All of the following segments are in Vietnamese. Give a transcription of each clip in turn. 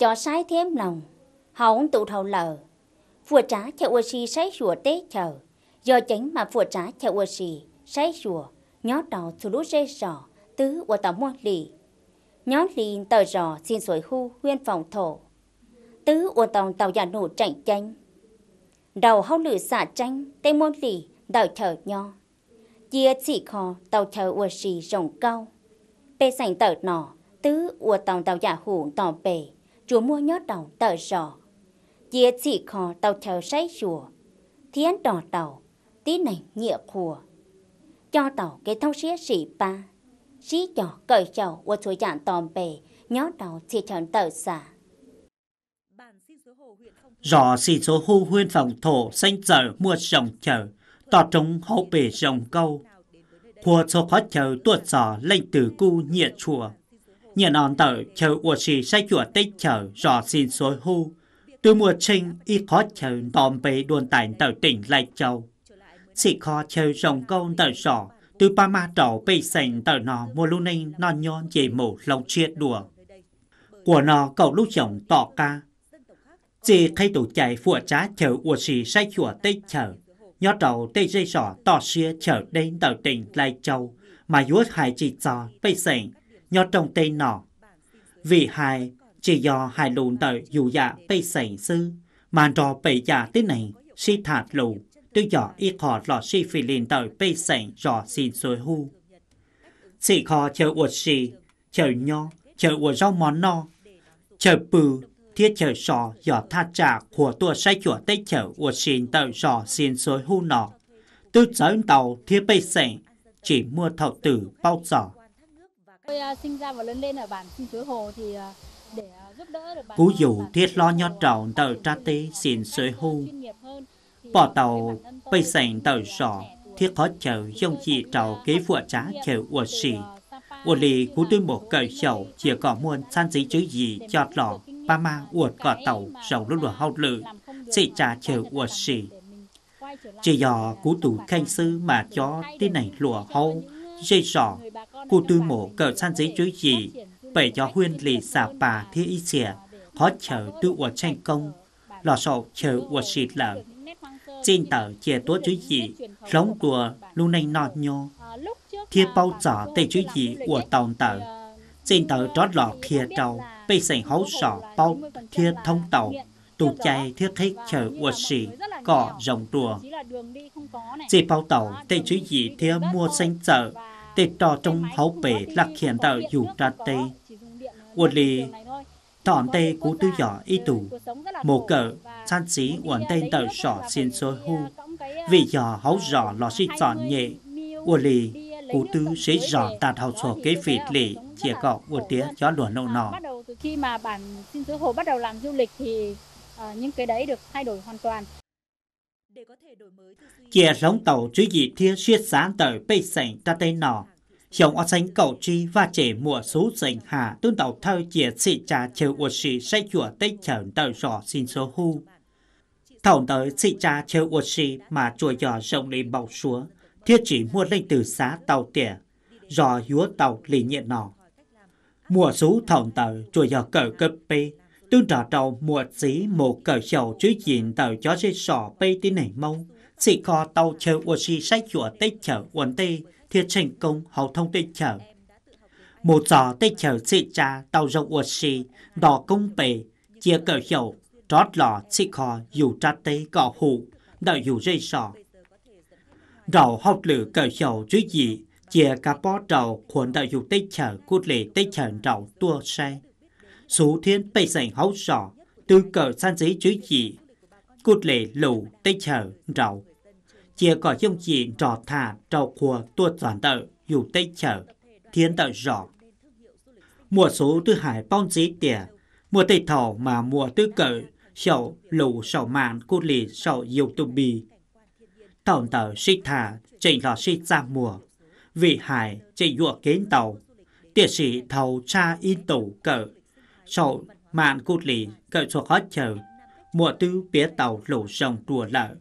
cho sai thêm lòng, hỏng tụ thầu lờ. Phùa trá theo ua si say rùa tế chờ, do chánh mà phùa trá theo ua si say rùa, nhó đỏ thủ lũ rê rò, tứ ua tỏ mua lì. Nhó lì tờ rò xin sổi hu huyên phòng thổ. Tứ ua tòng tàu giả nụ chạy chanh. Đầu hau lửa xả chanh tê mua lì, đào chờ nho. Chia chỉ kho tàu chờ ua si rồng cao. Bê sảnh tờ nọ, tứ ua tòng tàu giả hủ tỏ bề chùa mua nhớ tàu tờ rò. Chia chỉ khó tàu chờ say chùa. Thiên đỏ tàu, tí này nghĩa khùa. Cho tàu cái thông xế sĩ ba. Sĩ cho cởi chầu của chùa dạng tòm bề, nhớ tàu chỉ trần tờ xả. Rõ xì số hô huyên phòng thổ xanh dở mua rồng chờ, tỏ trống hậu bể rồng câu. Khua số khó chờ tuột giỏ lệnh tử cu nhịa chùa nhà non tờ chờ ua xì sẽ chùa tích chờ dò xin xối hưu. Từ mùa trinh y khó chờ tòm bế đồn tảnh tờ tỉnh lại châu. Sĩ khó chờ rồng câu tờ rõ, từ ba ma trầu bê sành tờ nó mùa lưu ninh non nhon dì mù lòng chia đùa. Của nó cậu lúc chồng tỏ ca. Dì thay tủ chạy phụ trá chờ ua xì sẽ chùa tích chờ. Nhó trầu tê dây sọ tỏ xia chờ đến tờ tỉnh lại châu mà yuốt hai chỉ cho bây sảnh nhớ trong tên nọ. Vì hai, chỉ do hai lùn tới dù dạ bị xảy sư, mà rõ bị dạ tới này, si thạt lù, tư dọ y khó lọ si phi lên tới bị xảy rõ xin xuôi hù. Chỉ khó chờ uột si, chờ nho, chờ uột rau món no, chờ bừ, thiết chờ sọ dọ thát trà của tua sai chùa tây chờ uột xin tới rõ xin xuôi hù nọ. Tư chấn tàu thiết bị xảy, chỉ mua thầu tử bao giỏ Tôi à, sinh ra và lớn lên ở bản Sinh Suối Hồ thì à, để à, giúp đỡ được bản Cú dù thiết lo nho trọng tờ tra tế xin suối hồ, Bỏ tàu bây sảnh tờ sọ thiết khó chờ dông chị trào kế vua trá chờ ua xì. Ua lì cú tuyên bộ cởi chậu chỉ có muôn san dí chứ gì cho lọ ba ma uột cỏ tàu rầu lúc đùa hậu lự xị trà chờ ua xì. Chỉ dò cú tù khanh sư mà cho tí này lùa hậu dây sọ cô tư mộ cờ san giấy chối gì bảy cho huyên lì xà bà thi y xỉa khó chờ tư ua tranh công lò sổ chờ ua xịt lở trên tờ chè tố chối gì sống đùa lưu nay nọ nhô thiê bao giỏ tê chối gì ua tàu tờ trên tờ trót lọ kia trâu bây sành hấu sọ bao thiê thông tàu tù chay thiết thích chờ ua xì cỏ rồng đùa chỉ bao tàu tê chối gì thiê mua xanh chợ ติดต่อจงเขาเปลักเขียนต่ออยู่ตาเตอุลีตอนเตกู tư nhỏ y tù mồ cờ san sĩ uẩn tên tờ sỏ xin sôi hu vì nhỏ hấu rõ lò sĩ chọn nhẹ ua lì cú tư sẽ rõ tạt hậu sổ cái vịt lì chia cọ ua tía cho luồn lâu nọ khi mà bản xin sứ hồ bắt đầu làm du lịch thì uh, những cái đấy được thay đổi hoàn toàn Chia rong tàu chứ gì thia siết sáng tờ bê sảnh ta tên nọ. chồng ở sánh cầu chi và trẻ mùa số sảnh hạ tuân tàu thơ chia sĩ cha chờ ua sĩ sẽ chùa tây chởn tàu rõ xin số hưu. Thổng tới sĩ cha chờ ua sĩ mà chùa giò rộng lên bọc xúa thiết chỉ mua lên từ xá tàu tỉa, giò hứa tàu lì nhiệt nọ. Mùa số thổng tới chùa giò cỡ cấp bê, tương trả trâu một dí một cờ sầu chú diện tàu cho dây sỏ bay tí nảy mau Sĩ kho tàu chờ ua si sách chùa tết chở uốn tê, thiệt thành công hậu thông tết chở. Một giờ tết chở sĩ cha tàu rộng ua si, đỏ công bề, chia cờ sầu, trót lò sĩ kho dù tra tê gọ hụ, đợi dù dây sỏ. Rầu học lử cờ sầu chú dị, chia cả bó trầu khuẩn đợi dù tết chở cút lệ tết chở rầu tua xe số thiên bây giờ hấu sọ, tư cờ san giấy chứ chỉ Cút lệ lù tây chờ rậu. Chia có dung chỉ rọ thả rậu của tua toàn tờ dù tây chờ, thiên tờ rọ. Mùa số tư hải bong giấy tìa, mùa tây thảo mà mùa tư cờ sầu lù sầu mạn cút lệ sầu dù tù bì. Tổng tờ sĩ thả trình lọ sĩ ra mùa, vị hải chỉ dụa kiến tàu, tiệt sĩ thầu cha in tủ cờ sau màn cụt lì cậu cho khó chờ mùa tư bế tàu lũ sông rùa lợ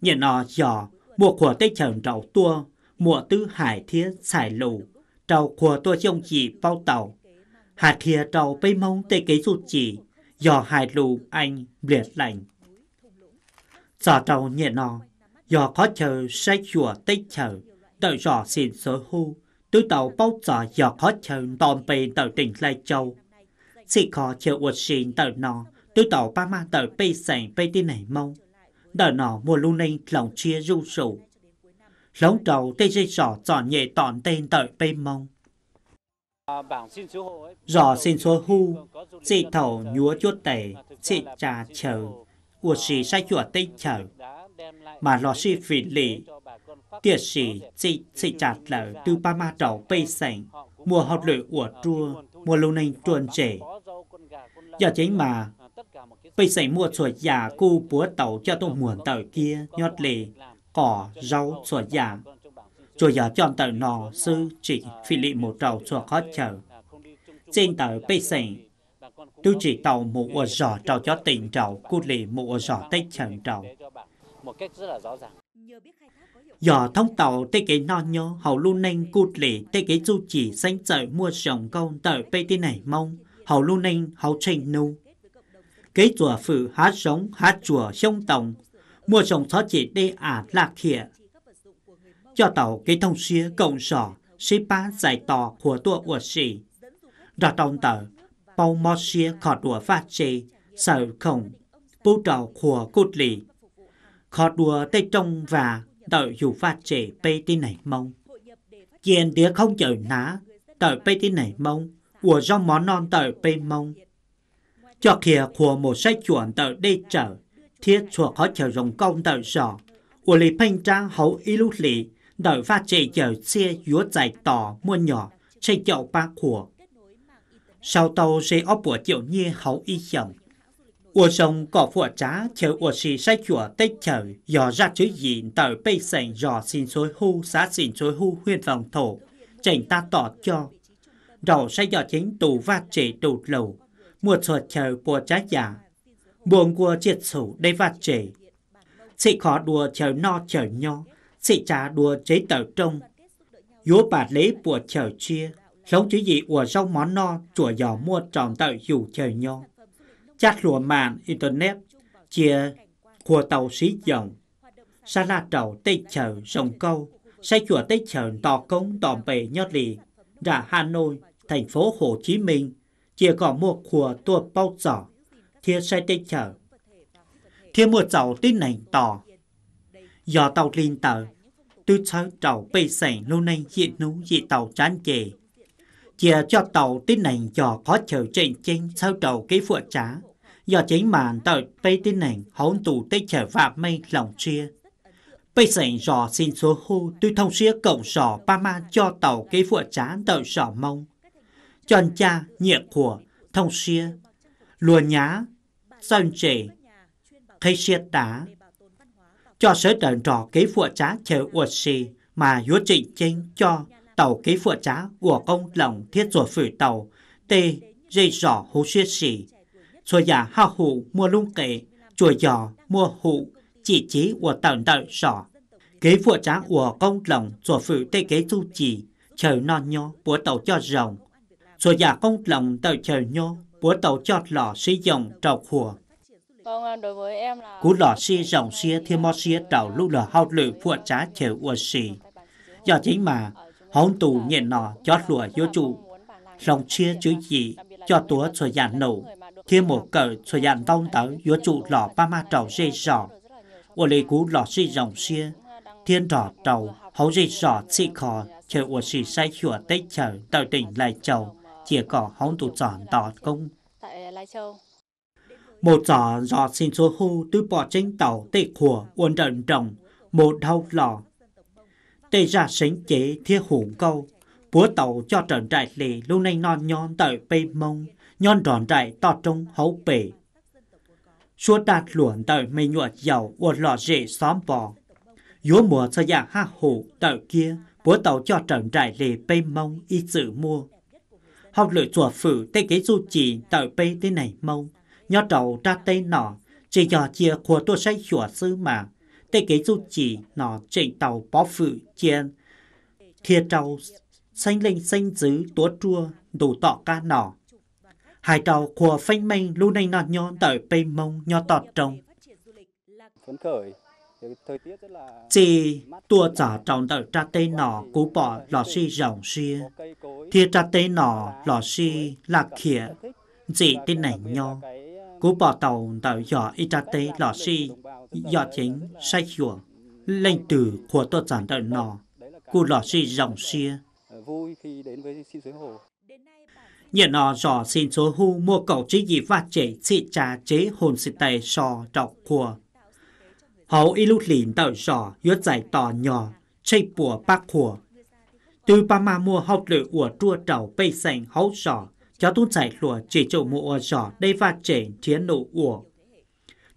nhìn nó giò mùa của tây trần rậu tua mùa tư hải thiết xài lù trâu của tua trông chỉ bao tàu hạt thìa trâu bay mông tây kế rụt chỉ giò hải lù anh liệt lành giò trâu nhìn nó giò khó chờ say chùa tây chờ đợi giò xin sở hưu tứ tàu bao giò giò khó chờ tòm bề tàu tỉnh lai châu Sĩ khó chiều uất sinh tờ nọ, tôi tỏ ba ma tờ bê sành bê tin này mâu. Tờ nọ mùa lưu ninh lòng chia ru sụ. Lóng trầu tê dây sỏ tròn nhẹ tọn tên tờ bê mông. Rõ xin số hu, sĩ thầu nhúa chuốt tề sĩ trà chờ, uất xì sai chùa tây chờ. Mà lò xì phỉ lì, tiệt sĩ chị sĩ chặt lở từ ba ma trầu bê sành mùa học lưỡi ụa trua, mùa lưu ninh truôn trẻ do chính mà bây xảy mua sủa giả cu búa tàu cho tôi muộn tàu kia nhót lì cỏ rau sủa giả rồi giờ chọn tàu nò sư chỉ phi lị một tàu sủa khó chờ trên tàu bây xảy tôi chỉ tàu một ở giỏ tàu cho tỉnh tàu cu lì một ở giỏ tết chẳng tàu một cách rất là rõ ràng Giờ thông tàu tê cái non nhớ hầu luôn nênh cụt lỉ tê cái du chỉ xanh trời mua rồng công tờ bê tê này mong hầu lưu ninh hầu trình nu. Kế chùa phụ hát sống hát chùa sông tổng, mua sống thó chỉ đê ả lạc khịa. Cho tàu kế thông xía cộng sở, xí ba giải tỏ của tùa ủa sĩ. Rõ đồng tờ, bao mò xía khó đùa phát chế, sở khổng, bố trào của cốt lì. Khó đùa tây trông và đợi dù phát chế bê tí này mông. kiên đĩa không chở ná, đợi bê tí này mông của dòng món non tờ bên mông. Cho kia của một sách chuẩn tờ đây chợ thiết chùa có chờ rồng công tờ giỏ, của lý phanh trang hậu y lúc lý, đợi phát trị chờ xe dúa dài tỏ muôn nhỏ, xây chậu ba của. Sau tàu sẽ ốp của triệu nhi hậu y chồng. của sông cỏ phụ trá chờ của xì sách chùa tết chờ, dò ra chữ gì tờ bây sành dò xin suối hưu xá xin suối hưu huyên vòng thổ, chảnh ta tỏ cho rồi sẽ do chính tù và chỉ tù lù, một sở chờ của trái giả. Buồn của triệt sủ đây và chỉ. Sĩ khó đùa chờ no chờ nho, sĩ trả đùa chế tờ trông. Yếu bà lấy của chờ chia, sống chứ gì của rau món no chùa giò mua tròn tờ dù chờ nho. Chát lùa màn internet, chia của tàu xí dòng. Sa la trầu tây chờ rồng câu, sẽ chùa tây chờ tò công tòm bề nhót lì ra Hà Nội thành phố Hồ Chí Minh chỉ có một của tua bao giờ thì sai tên chờ. Thì một cháu tin này tỏ. Do tàu linh tờ, tôi cháu cháu bị sảnh lâu nay hiện nú dị tàu chán chề. Chỉ cho tàu tin này cho có chờ trên trên sau đầu cái phụ trá. Do chính màn tàu bây tin này hỗn tụ tích chờ và mây lòng chia. Bây sảnh rò xin số hô tôi thông xía cổng rò ba ma cho tàu cái phụ trá tàu rò mông cha nhẹ của thông xia, lùa nhá, sơn trì, cây xia tá. Cho sở trận trò kế phụ trá chờ ua xì mà hứa trịnh chính cho tàu kế phụ trá của công lòng thiết rùa phủ tàu tê dây rõ hú xuyên xì. Chùa giả hạ hụ mua lung kệ, chùa giò mua hụ chỉ trí của tận đợi rõ. Kế phụ trá của công lòng rùa phủ tê kế tu trì, chờ non nhó của tàu cho rồng rồi giả công lòng tàu trời nhô, búa tàu chọt lỏ xí dòng trào khùa. Vâng cú lỏ xí dòng xia thiên mò xia trào lũ lỏ hao lự phụ trá chờ ua xí. Do chính mà, hóng tù nhện nọ chót lùa vô trụ, lòng chia chứ gì cho túa rồi giả nổ, thiên một cờ rồi giả tông tới vô trụ lỏ ba ma trào dây giỏ. Ua lấy cú lỏ xí dòng xia thiên rõ trào hấu dây giỏ xí khó chờ ua xí sai chùa tết trời tạo tình lại chầu chỉ có hóng tụt giòn đỏ công. Ờ, một giỏ giọt xin số hưu tư bỏ trên tàu tệ của uốn trận trọng, một đau lò. Tệ ra sánh chế thiết hủng câu, búa tàu cho trận trại lì lúc nay non nhon tại bê mông, nhon tròn trại to trong hấu bể. Suốt đạt luồn tại mây nhuột dầu uốn lò dễ xóm bò. Dúa mùa sơ dạng hạ hủ tại kia, búa tàu cho trận trại lì bê mông y dự mua học lưỡi chùa phử tê kế du chỉ tại bê tê này mông nhó trầu ra tê nọ chỉ dò chia của tôi say chùa sư mà tê kế du chỉ nọ chỉ tàu bó phử chiên thiệt trầu xanh linh xanh dứ tố chua đủ tọ ca nọ hai trầu của phanh minh lưu nay nọ nhó tại bê mông nhó tọt trông phấn khởi chỉ tua giả trọng đợi ra tây nọ cú bỏ lò xì rộng xia thì ra tây nọ lò xì là khía chỉ tin này nhau cú bỏ tàu đợi dọ y ra tây lò xì dọ chính sai chùa lên từ của tua giả đợi nọ cú lò xì rộng xia nhận nó rõ xin số hu mua cầu chỉ gì phát chế trị trà chế hồn xịt tề sò so, đọc của hầu y lúc lìn tạo sọ yết giải tỏ nhỏ chạy bùa bác hùa từ ba mà mua học lửa ủa trua trầu bay sành hậu sọ cho tu giải lùa chỉ chỗ mua sọ đây và trẻ chiến nụ ủa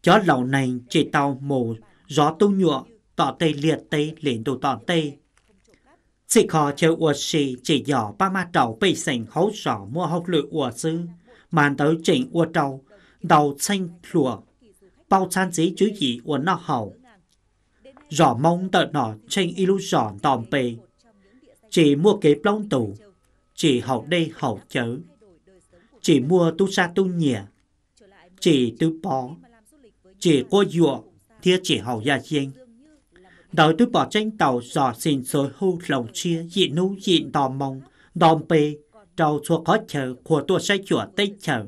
cho lầu này chỉ tàu mù gió tu nhựa tỏ tay liệt tay liền đồ tỏ tay, chỉ khó chơi ủa xì chỉ nhỏ ba ma trầu bay sành hậu sọ mua học lửa ủa sư màn tới chỉnh ủa trầu đầu xanh lùa bao chan dĩ chú gì uốn nọ hầu. Rõ mong tợ nọ tranh ilu rõ tòm bề. Chỉ mua kế plong tủ, chỉ hậu đây hậu chớ. Chỉ mua tu sa tu nhẹ chỉ tư bó. Chỉ cô dụa, thia chỉ hậu gia riêng đợi tư bỏ tranh tàu rõ xin xối hưu lòng chia dị nú dị tòm mong, tòm bề, đầu chua khó chờ của tua say chùa tây chờ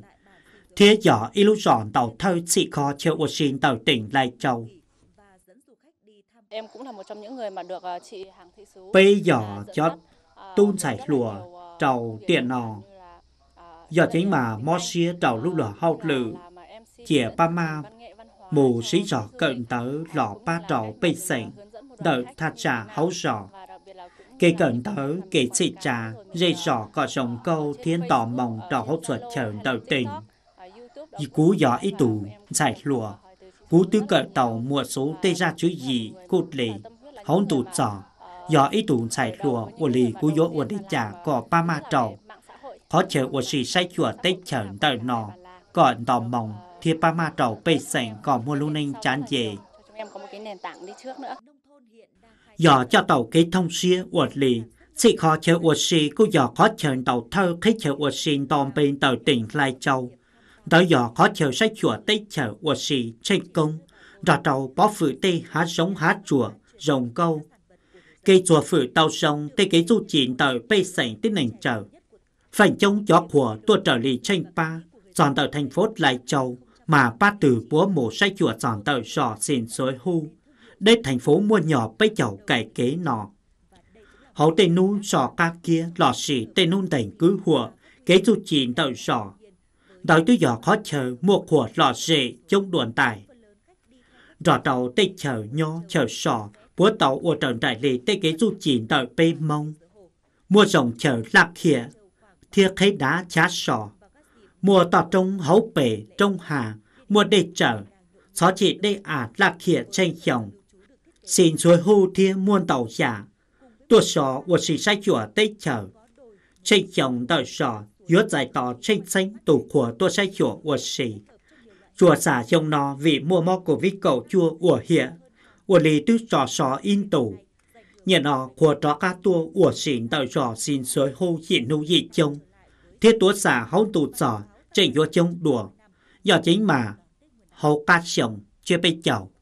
thế giả illusion tàu thơ chị kho chèo Washington tàu tỉnh Lai Châu. Em cũng là một trong những người mà được ờ, chị hàng thị số. Bây giờ chót tôn giải ờ, lùa tàu ờ, tiện nò. Giờ chính mà mò xia trầu lúc lửa hậu lự Chìa ba ma mù sĩ giỏ cận tớ lọ ba trò bê sảnh đợi thật trà hấu giỏ kể cận tớ kể chị trà dây giỏ có dòng câu thiên tỏ mong trầu hốt ruột chờ đầu tình y cú gió ít tù giải lụa cú tư cỡ tàu mua số tê ra chữ gì cột lì hóng tù trò gió ít tù giải lụa ổ lì cú gió ổ đi trả có ba ma trầu khó chờ ổ xì say chùa tê chờ đợi nò, còn đò mỏng thì ba ma trầu bê sảnh có mua lưu ninh chán về em cho tàu kế thông xia ổn lì sĩ khó chờ ổn xì cú giờ khó chờ tàu thơ khi chờ ổn xì đòn bên tàu tỉnh Lai Châu đó giờ có chờ sách chùa tây chờ của sĩ tranh công, rõ đầu bó phử tây hát sống hát chùa, rồng câu. Cây chùa phử tàu sông tây cái du chín tàu bây sảnh tới nền trở. Phảnh chống gió của tua trở lì tranh ba, dọn tàu thành phố lại Châu, mà ba từ búa mổ sách chùa dọn tàu sò xin xối hu. Đây thành phố mua nhỏ bây chậu cải kế nọ. Hậu tây nu sò ca kia lọ sĩ tây nu thành cứ hùa, kế du chín tàu sò đói tôi gió khó chờ mua của lọ rể chống đuồn tài. Rõ đầu tê chờ nhó chờ sọ, búa tàu ua trận đại lý tê kế du chỉ đợi bê mông. Mua rồng chờ lạc khịa, thiê khế đá chá sọ. Mua tỏ trông hấu bể trông hà, mua đê chờ xó chỉ đê à lạc khịa tranh chồng. Xin xuôi hưu thiê muôn tàu giả, tua sọ ua xì sai chùa tê chờ. Tranh chồng đợi sọ yếu giải tỏ tranh tranh tủ của tôi sẽ hiểu ua sĩ. Chùa xả dông nó vì mua mò của vi cầu chua ua hịa, ua lý tư trò só in tủ. Nhận nó của trò ca tua ua sĩ tạo trò xin xối hô hiện nụ dị chông. Thế tố xả hông tủ trò, chạy vô chông đùa. Do chính mà, hầu ca sống chưa bị chảo.